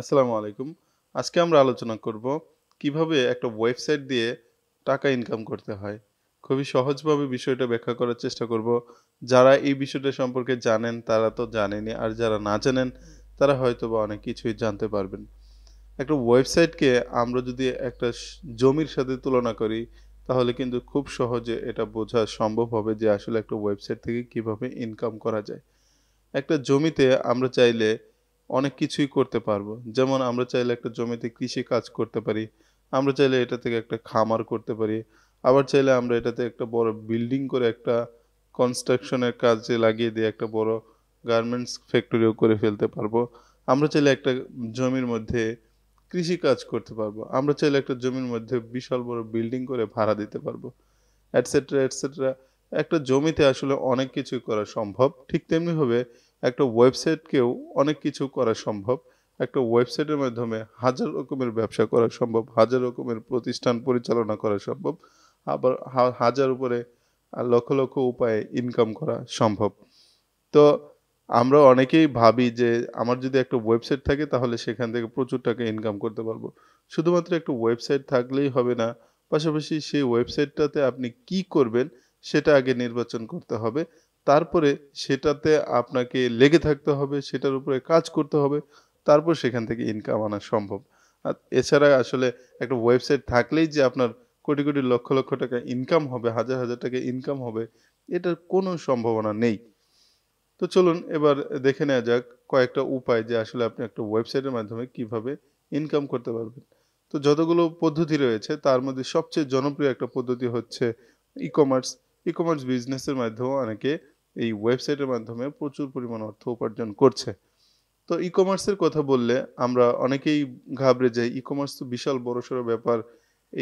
আসসালামু আলাইকুম আজকে আমরা আলোচনা করব কিভাবে একটা ওয়েবসাইট দিয়ে টাকা ইনকাম করতে হয় খুবই সহজভাবে বিষয়টা ব্যাখ্যা করার চেষ্টা করব যারা এই বিষয়টা সম্পর্কে জানেন তারা তো জানেনি আর যারা না জানেন তারা হয়তো বা অনেক কিছুই জানতে পারবেন একটা ওয়েবসাইটকে আমরা যদি একটা জমির সাথে তুলনা করি তাহলে কিন্তু খুব সহজে এটা বোঝা সম্ভব হবে যে আসলে একটা ওয়েবসাইট থেকে কিভাবে ইনকাম করা যায় একটা জমিতে আমরা চাইলে অনেক কিছুই করতে পারবো যেমন আমরা চাইলে একটা জমিতে কৃষি কাজ করতে পারি আমরা চাইলে এটা থেকে একটা খামার করতে পারি আবার চাইলে আমরা এটাতে একটা বড় বিল্ডিং করে একটা কনস্ট্রাকশনের কাজে লাগিয়ে দিয়ে একটা বড় গার্মেন্টস ফ্যাক্টরিও করে ফেলতে পারবো আমরা চাইলে একটা জমির মধ্যে কৃষি কাজ করতে পারবো আমরা চাইলে একটা জমির মধ্যে বিশাল বড় বিল্ডিং করে ভাড়া দিতে পারবো অ্যাটসেট্রা অ্যাটসেট্রা একটা জমিতে আসলে অনেক কিছুই করা সম্ভব ঠিক তেমনিভাবে একটা ওয়েবসাইটকেও অনেক কিছু করা সম্ভব একটা ওয়েবসাইটের মাধ্যমে হাজার রকমের ব্যবসা করা সম্ভব হাজার রকমের প্রতিষ্ঠান পরিচালনা করা সম্ভব আবার হাজার উপরে লক্ষ লক্ষ উপায়ে ইনকাম করা সম্ভব তো আমরা অনেকেই ভাবি যে আমার যদি একটা ওয়েবসাইট থাকে তাহলে সেখান থেকে প্রচুর টাকা ইনকাম করতে পারবো শুধুমাত্র একটা ওয়েবসাইট থাকলেই হবে না পাশাপাশি সেই ওয়েবসাইটটাতে আপনি কি করবেন সেটা আগে নির্বাচন করতে হবে তারপরে সেটাতে আপনাকে লেগে থাকতে হবে সেটার উপরে কাজ করতে হবে তারপর সেখান থেকে ইনকাম আনা সম্ভব আর এছাড়া আসলে একটা ওয়েবসাইট থাকলেই যে আপনার কোটি কোটি লক্ষ লক্ষ টাকা ইনকাম হবে হাজার হাজার টাকা ইনকাম হবে এটার কোনো সম্ভাবনা নেই তো চলুন এবার দেখে নেওয়া যাক কয়েকটা উপায় যে আসলে আপনি একটা ওয়েবসাইটের মাধ্যমে কিভাবে ইনকাম করতে পারবেন তো যতগুলো পদ্ধতি রয়েছে তার মধ্যে সবচেয়ে জনপ্রিয় একটা পদ্ধতি হচ্ছে ই কমার্স ই কমার্স বিজনেসের মাধ্যমে অনেকে এই ওয়েবসাইটের মাধ্যমে প্রচুর পরিমাণ অর্থ উপার্জন করছে তো ই কমার্সের কথা বললে আমরা অনেকেই ঘাবড়ে যাই ই কমার্স তো বিশাল বড় সড়ো ব্যাপার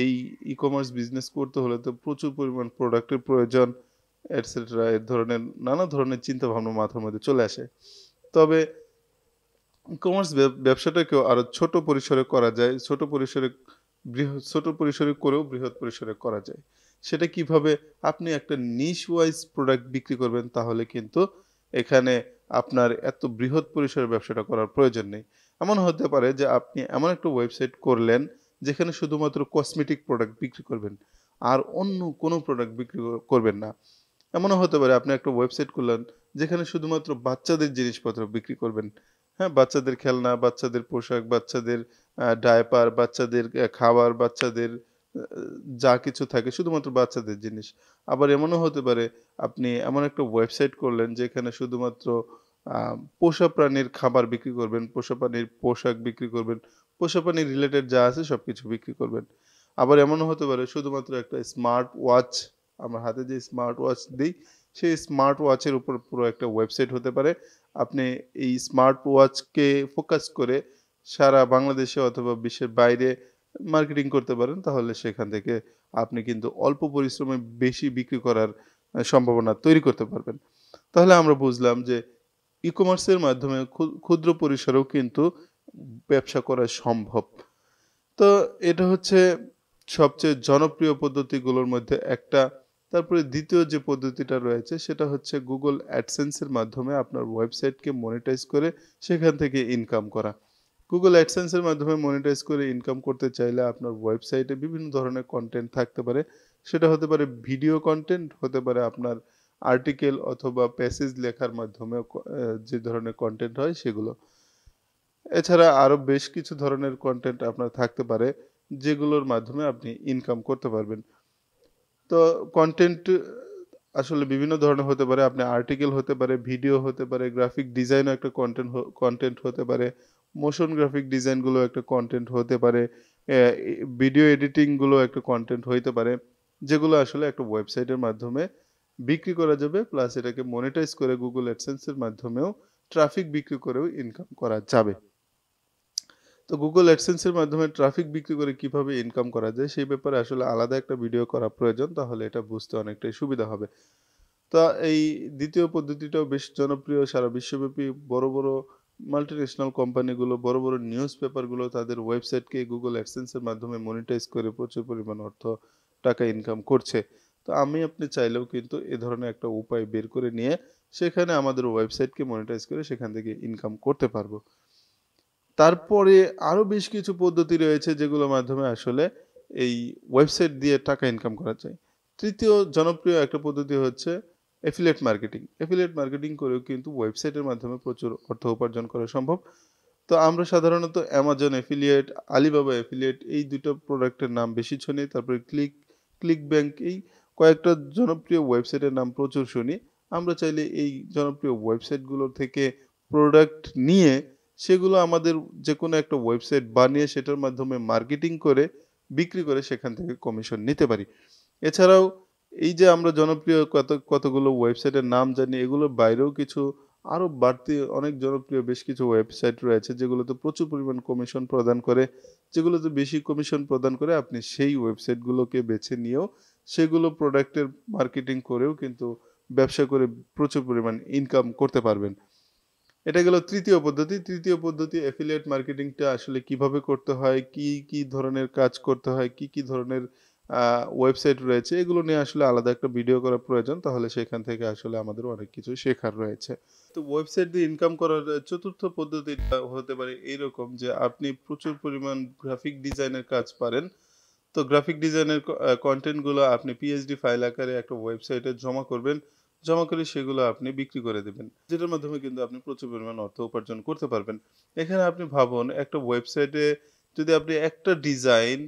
এই ই কমার্স বিজনেস করতে হলে তো প্রচুর পরিমাণ প্রোডাক্টের প্রয়োজন এটসেট্রা এর ধরনের নানা ধরনের চিন্তা ভাবনা মাথার মধ্যে চলে আসে তবে ই কমার্স ব্যবসাটাকেও আরও ছোট পরিসরে করা যায় ছোট পরিসরে বৃহৎ ছোট পরিসরে করেও বৃহৎ পরিসরে করা যায় সেটা কিভাবে আপনি একটা নিশ ওয়াইজ প্রোডাক্ট বিক্রি করবেন তাহলে কিন্তু এখানে আপনার এত বৃহৎ পরিসরের ব্যবসাটা করার প্রয়োজন নেই এমন হতে পারে যে আপনি এমন একটা ওয়েবসাইট করলেন যেখানে শুধুমাত্র কসমেটিক প্রোডাক্ট বিক্রি করবেন আর অন্য কোনো প্রোডাক্ট বিক্রি করবেন না এমনও হতে পারে আপনি একটা ওয়েবসাইট করলেন যেখানে শুধুমাত্র বাচ্চাদের জিনিসপত্র বিক্রি করবেন হ্যাঁ বাচ্চাদের খেলনা বাচ্চাদের পোশাক বাচ্চাদের ডায়পার বাচ্চাদের খাবার বাচ্চাদের যা কিছু থাকে শুধুমাত্র বাচ্চাদের জিনিস আবার এমনও হতে পারে আপনি এমন একটা ওয়েবসাইট করলেন যেখানে শুধুমাত্র পোষা প্রাণীর খাবার বিক্রি করবেন পোষা প্রাণীর পোশাক বিক্রি করবেন পোষা প্রাণীর রিলেটেড যা আছে সব কিছু বিক্রি করবেন আবার এমনও হতে পারে শুধুমাত্র একটা স্মার্ট ওয়াচ আমরা হাতে যে স্মার্ট ওয়াচ দিই সেই স্মার্ট ওয়াচের উপর পুরো একটা ওয়েবসাইট হতে পারে আপনি এই স্মার্ট ওয়াচকে ফোকাস করে সারা বাংলাদেশে অথবা বিশ্বের বাইরে মার্কেটিং করতে পারেন তাহলে সেখান থেকে আপনি কিন্তু অল্প পরিশ্রমে বেশি বিক্রি করার সম্ভাবনা তৈরি করতে পারবেন তাহলে আমরা বুঝলাম যে ই কমার্সের মাধ্যমে ক্ষুদ্র পরিসরেও কিন্তু ব্যবসা করা সম্ভব তো এটা হচ্ছে সবচেয়ে জনপ্রিয় পদ্ধতিগুলোর মধ্যে একটা তারপরে দ্বিতীয় যে পদ্ধতিটা রয়েছে সেটা হচ্ছে গুগল অ্যাডসেন্সের মাধ্যমে আপনার ওয়েবসাইটকে মনিটাইজ করে সেখান থেকে ইনকাম করা গুগল অ্যাডসেন্সের মাধ্যমে মনিটাইজ করে ইনকাম করতে চাইলে আপনার ওয়েবসাইটে বিভিন্ন ধরনের কন্টেন্ট থাকতে পারে সেটা হতে পারে ভিডিও কন্টেন্ট হতে পারে আপনার আর্টিকেল অথবা প্যাসেজ লেখার মাধ্যমে যে ধরনের কন্টেন্ট হয় সেগুলো এছাড়া আরও বেশ কিছু ধরনের কন্টেন্ট আপনার থাকতে পারে যেগুলোর মাধ্যমে আপনি ইনকাম করতে পারবেন তো কন্টেন্ট আসলে বিভিন্ন ধরনের হতে পারে আপনি আর্টিকেল হতে পারে ভিডিও হতে পারে গ্রাফিক ডিজাইনও একটা কন্টেন্ট কন্টেন্ট হতে পারে মোশন গ্রাফিক ডিজাইনগুলো একটা কন্টেন্ট হতে পারে ভিডিও এডিটিংগুলো একটা কন্টেন্ট হইতে পারে যেগুলো আসলে একটা ওয়েবসাইটের মাধ্যমে বিক্রি করা যাবে প্লাস এটাকে মনিটাইজ করে গুগল অ্যাডসেন্সের মাধ্যমেও ট্রাফিক বিক্রি করেও ইনকাম করা যাবে তো গুগল অ্যাডসেন্সের মাধ্যমে ট্রাফিক বিক্রি করে কিভাবে ইনকাম করা যায় সেই ব্যাপারে আসলে আলাদা একটা ভিডিও করা প্রয়োজন তাহলে এটা বুঝতে অনেকটাই সুবিধা হবে তা এই দ্বিতীয় পদ্ধতিটাও বেশ জনপ্রিয় সারা বিশ্বব্যাপী বড় বড় মাল্টিন্যাশনাল কোম্পানিগুলো বড় বড় নিউজ পেপারগুলো তাদের ওয়েবসাইটকে গুগল অ্যাডসেন্সের মাধ্যমে মনিটাইজ করে প্রচুর পরিমাণ অর্থ টাকা ইনকাম করছে তো আমি আপনি চাইলেও কিন্তু এ ধরনের একটা উপায় বের করে নিয়ে সেখানে আমাদের ওয়েবসাইটকে মনিটাইজ করে সেখান থেকে ইনকাম করতে পারবো তারপরে আরও বেশ কিছু পদ্ধতি রয়েছে যেগুলোর মাধ্যমে আসলে এই ওয়েবসাইট দিয়ে টাকা ইনকাম করা যায় তৃতীয় জনপ্রিয় একটা পদ্ধতি হচ্ছে অ্যাফিলেট মার্কেটিং অ্যাফিলেট মার্কেটিং করেও কিন্তু ওয়েবসাইটের মাধ্যমে প্রচুর অর্থ উপার্জন করা সম্ভব তো আমরা সাধারণত অ্যামাজন অ্যাফিলিয়েট আলিবাবা অ্যাফিলিয়েট এই দুটো প্রোডাক্টের নাম বেশি শুনি তারপরে ক্লিক ক্লিক ব্যাংক এই কয়েকটা জনপ্রিয় ওয়েবসাইটের নাম প্রচুর শুনি আমরা চাইলে এই জনপ্রিয় ওয়েবসাইটগুলোর থেকে প্রোডাক্ট নিয়ে সেগুলো আমাদের যে কোনো একটা ওয়েবসাইট বানিয়ে সেটার মাধ্যমে মার্কেটিং করে বিক্রি করে সেখান থেকে কমিশন নিতে পারি এছাড়াও এই যে আমরা জনপ্রিয় কত কতগুলো ওয়েবসাইটের নাম জানি এগুলোর বাইরেও কিছু আরও বাড়তি অনেক জনপ্রিয় বেশ কিছু ওয়েবসাইট রয়েছে যেগুলোতে প্রচুর পরিমাণ কমিশন প্রদান করে যেগুলোতে বেশি কমিশন প্রদান করে আপনি সেই ওয়েবসাইটগুলোকে বেছে নিয়েও সেগুলো প্রোডাক্টের মার্কেটিং করেও কিন্তু ব্যবসা করে প্রচুর পরিমাণ ইনকাম করতে পারবেন এটা গেল তৃতীয় পদ্ধতি তৃতীয় পদ্ধতি অ্যাফিলিয়েট মার্কেটিংটা আসলে কিভাবে করতে হয় কি কি ধরনের কাজ করতে হয় কি কি ধরনের ওয়েবসাইট রয়েছে এগুলো নিয়ে আসলে আলাদা একটা ভিডিও করা প্রয়োজন তাহলে সেখান থেকে আসলে আমাদের অনেক কিছু শেখার রয়েছে তো ওয়েবসাইট দিয়ে ইনকাম করার চতুর্থ পদ্ধতিটা হতে পারে এইরকম যে আপনি প্রচুর পরিমাণ গ্রাফিক ডিজাইনের কাজ পারেন তো গ্রাফিক ডিজাইনের কন্টেন্টগুলো আপনি পিএইচডি ফাইল আকারে একটা ওয়েবসাইটে জমা করবেন জমা করে সেগুলো আপনি বিক্রি করে দেবেন যেটার মাধ্যমে কিন্তু আপনি প্রচুর পরিমাণ অর্থ উপার্জন করতে পারবেন এখানে আপনি ভাবুন একটা ওয়েবসাইটে যদি আপনি একটা ডিজাইন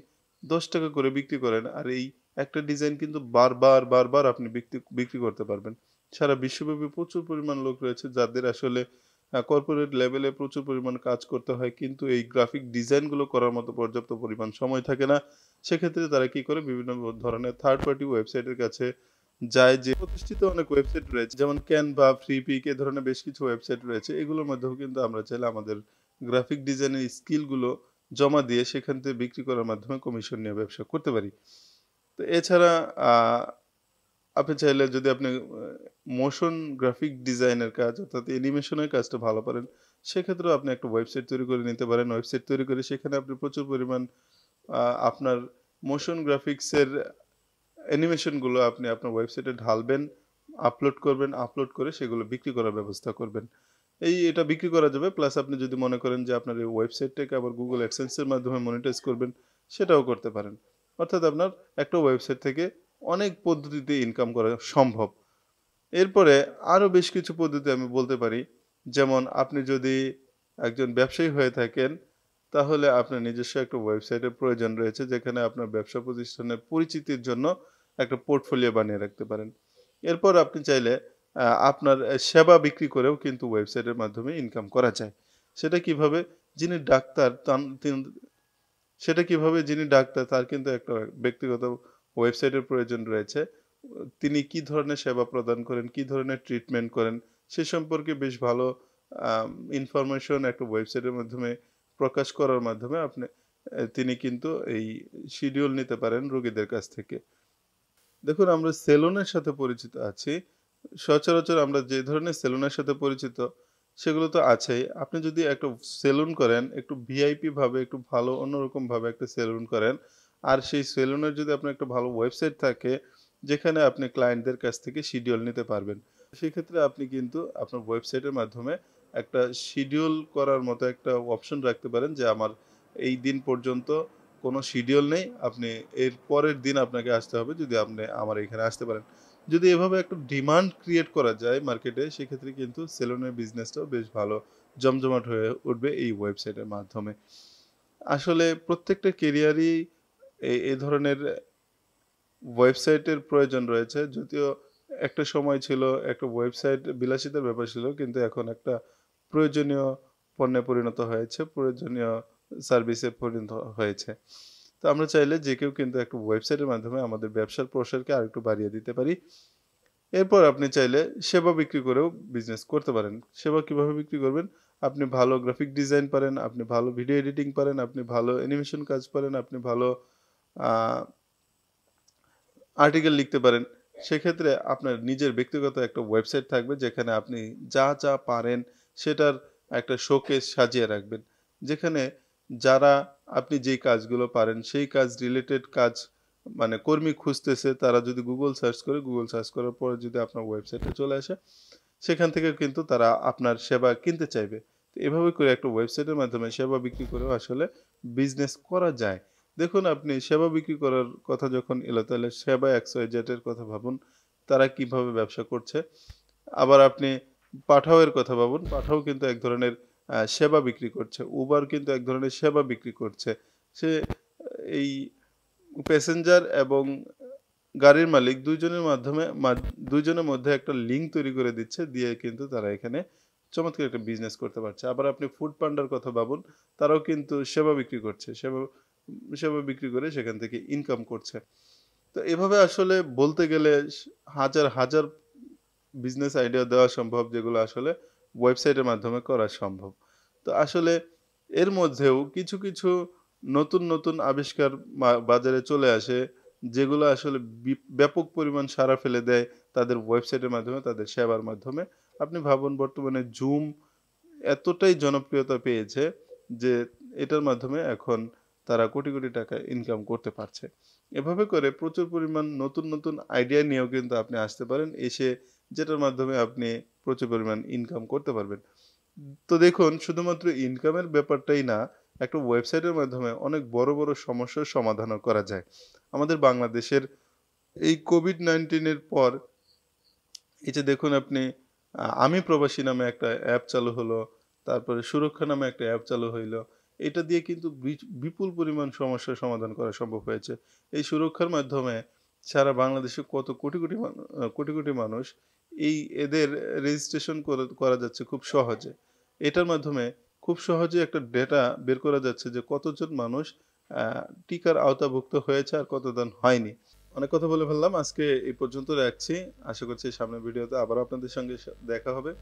দশ টাকা করে বিক্রি করেন আর এই একটা ডিজাইন কিন্তু বারবার বারবার আপনি বিক্রি বিক্রি করতে পারবেন সারা বিশ্বব্যাপী প্রচুর পরিমাণ লোক রয়েছে যাদের আসলে কর্পোরেট লেভেলে প্রচুর পরিমাণ কাজ করতে হয় কিন্তু এই গ্রাফিক ডিজাইনগুলো করার মতো পর্যাপ্ত পরিমাণ সময় থাকে না সেক্ষেত্রে তারা কি করে বিভিন্ন ধরনের থার্ড পার্টি ওয়েবসাইটের কাছে যায় যে প্রতিষ্ঠিত অনেক ওয়েবসাইট রয়েছে যেমন ক্যানভা ফ্রিপিক এ ধরনের বেশ কিছু ওয়েবসাইট রয়েছে এগুলোর মধ্যেও কিন্তু আমরা চাইলে আমাদের গ্রাফিক ডিজাইনের স্কিলগুলো জমা দিয়ে সেখান থেকে বিক্রি করার মাধ্যমে কমিশন নিয়ে ব্যবসা করতে পারি তো এছাড়া আপনি চাইলে যদি আপনি মোশন গ্রাফিক ডিজাইনের কাজ অর্থাৎ অ্যানিমেশনের কাজটা ভালো পারেন সেক্ষেত্রেও আপনি একটা ওয়েবসাইট তৈরি করে নিতে পারেন ওয়েবসাইট তৈরি করে সেখানে আপনি প্রচুর পরিমাণ আপনার মোশন গ্রাফিক্সের অ্যানিমেশনগুলো আপনি আপনার ওয়েবসাইটে ঢালবেন আপলোড করবেন আপলোড করে সেগুলো বিক্রি করার ব্যবস্থা করবেন এই এটা বিক্রি করা যাবে প্লাস আপনি যদি মনে করেন যে আপনার এই ওয়েবসাইটটাকে আবার গুগল অ্যাক্সেন্সের মাধ্যমে মনিটাইজ করবেন সেটাও করতে পারেন অর্থাৎ আপনার একটা ওয়েবসাইট থেকে অনেক পদ্ধতিতে ইনকাম করা সম্ভব এরপরে আরও বেশ কিছু পদ্ধতি আমি বলতে পারি যেমন আপনি যদি একজন ব্যবসায়ী হয়ে থাকেন তাহলে আপনার নিজস্ব একটা ওয়েবসাইটের প্রয়োজন রয়েছে যেখানে আপনার ব্যবসা প্রতিষ্ঠানের পরিচিতির জন্য একটা পোর্টফোলিও বানিয়ে রাখতে পারেন এরপর আপনি চাইলে আপনার সেবা বিক্রি করেও কিন্তু ওয়েবসাইটের মাধ্যমে ইনকাম করা যায় সেটা কিভাবে যিনি ডাক্তার সেটা কিভাবে যিনি ডাক্তার তার কিন্তু একটা ব্যক্তিগত ওয়েবসাইটের প্রয়োজন রয়েছে তিনি কি ধরনের সেবা প্রদান করেন কি ধরনের ট্রিটমেন্ট করেন সে সম্পর্কে বেশ ভালো ইনফরমেশন একটা ওয়েবসাইটের মাধ্যমে প্রকাশ করার মাধ্যমে আপনি তিনি কিন্তু এই শিডিউল নিতে পারেন রোগীদের কাছ থেকে দেখুন আমরা সেলুনের সাথে পরিচিত আছি সচরাচর আমরা যে ধরনের সেলুনের সাথে পরিচিত সেগুলো তো আছেই আপনি যদি একটু সেলুন করেন একটু ভাবে একটু ভালো অন্যরকম ভাবে একটা সেলুন করেন আর সেই সেলুনের যদি আপনার একটা ভালো ওয়েবসাইট থাকে যেখানে আপনি ক্লায়েন্টদের কাছ থেকে শিডিউল নিতে পারবেন সেক্ষেত্রে আপনি কিন্তু আপনার ওয়েবসাইটের মাধ্যমে একটা শিডিউল করার মতো একটা অপশন রাখতে পারেন যে আমার এই দিন পর্যন্ত কোনো শিডিউল নেই আপনি এর পরের দিন আপনাকে আসতে হবে যদি আপনি আমার এখানে আসতে পারেন যদি এভাবে একটা ডিমান্ড ক্রিয়েট করা যায় মার্কেটে সেক্ষেত্রে কিন্তু সেলুনের বিজনেসটাও বেশ ভালো জমজমাট হয়ে উঠবে এই ওয়েবসাইটের মাধ্যমে আসলে প্রত্যেকটা কেরিয়ারই এ ধরনের ওয়েবসাইটের প্রয়োজন রয়েছে যদিও একটা সময় ছিল একটা ওয়েবসাইট বিলাসিতার ব্যাপার ছিল কিন্তু এখন একটা প্রয়োজনীয় পণ্যে পরিণত হয়েছে প্রয়োজনীয় সার্ভিসে পরিণত হয়েছে তো আমরা চাইলে যে কেউ কিন্তু একটা ওয়েবসাইটের মাধ্যমে আমাদের ব্যবসার প্রসারকে আর একটু বাড়িয়ে দিতে পারি এরপর আপনি চাইলে সেবা বিক্রি করেও বিজনেস করতে পারেন সেবা কিভাবে বিক্রি করবেন আপনি ভালো গ্রাফিক ডিজাইন পারেন আপনি ভালো ভিডিও এডিটিং পারেন আপনি ভালো অ্যানিমেশন কাজ পারেন আপনি ভালো আর্টিকেল লিখতে পারেন সেক্ষেত্রে আপনার নিজের ব্যক্তিগত একটা ওয়েবসাইট থাকবে যেখানে আপনি যা যা পারেন সেটার একটা শোকেস সাজিয়ে রাখবেন যেখানে যারা আপনি যেই কাজগুলো পারেন সেই কাজ রিলেটেড কাজ মানে কর্মী খুঁজতেছে তারা যদি গুগল সার্চ করে গুগল সার্চ করার পরে যদি আপনার ওয়েবসাইটে চলে আসে সেখান থেকে কিন্তু তারা আপনার সেবা কিনতে চাইবে তো এভাবে করে একটা ওয়েবসাইটের মাধ্যমে সেবা বিক্রি করেও আসলে বিজনেস করা যায় দেখুন আপনি সেবা বিক্রি করার কথা যখন এলো তাহলে সেবা একশো এজেটের কথা ভাবুন তারা কিভাবে ব্যবসা করছে আবার আপনি পাঠাওয়ের কথা ভাবুন পাঠাও কিন্তু এক ধরনের সেবা বিক্রি করছে উবার কিন্তু এক ধরনের সেবা বিক্রি করছে সে এই প্যাসেঞ্জার এবং গাড়ির মালিক দুইজনের মাধ্যমে দুইজনের মধ্যে একটা লিঙ্ক তৈরি করে দিচ্ছে দিয়ে কিন্তু তারা এখানে চমৎকার একটা বিজনেস করতে পারছে আবার আপনি ফুড পান্ডার কথা ভাবুন তারাও কিন্তু সেবা বিক্রি করছে সেবা সেবা বিক্রি করে সেখান থেকে ইনকাম করছে তো এভাবে আসলে বলতে গেলে হাজার হাজার বিজনেস আইডিয়া দেওয়া সম্ভব যেগুলো আসলে ওয়েবসাইটের মাধ্যমে করা সম্ভব তো আসলে এর মধ্যেও কিছু কিছু নতুন নতুন আবিষ্কার বাজারে চলে আসে যেগুলো আসলে ব্যাপক পরিমাণ সারা ফেলে দেয় তাদের ওয়েবসাইটের মাধ্যমে তাদের সেবার মাধ্যমে আপনি ভাবুন বর্তমানে জুম এতটাই জনপ্রিয়তা পেয়েছে যে এটার মাধ্যমে এখন তারা কোটি কোটি টাকা ইনকাম করতে পারছে এভাবে করে প্রচুর পরিমাণ নতুন নতুন আইডিয়া নিয়েও কিন্তু আপনি আসতে পারেন এসে যেটার মাধ্যমে আপনি প্রচুর পরিমাণ ইনকাম করতে পারবেন তো দেখুন শুধুমাত্র ইনকামের ব্যাপারটাই না একটা ওয়েবসাইটের মাধ্যমে অনেক বড় বড় সমস্যার সমাধানও করা যায় আমাদের বাংলাদেশের এই কোভিড নাইন্টিনের পর এই যে দেখুন আপনি আমি প্রবাসী নামে একটা অ্যাপ চালু হলো তারপরে সুরক্ষা নামে একটা অ্যাপ চালু হইলো এটা দিয়ে কিন্তু বিপুল পরিমাণ সমস্যার সমাধান করা সম্ভব হয়েছে এই সুরক্ষার মাধ্যমে সারা বাংলাদেশে কত কোটি কোটি কোটি কোটি মানুষ এই এদের রেজিস্ট্রেশন করা যাচ্ছে খুব সহজে এটার মাধ্যমে খুব সহজে একটা ডেটা বের করা যাচ্ছে যে কতজন মানুষ টিকার আওতাভুক্ত হয়েছে আর কতজন হয়নি অনেক কথা বলে ফেললাম আজকে এই পর্যন্ত রাখছি আশা করছি সামনের ভিডিওতে আবারও আপনাদের সঙ্গে দেখা হবে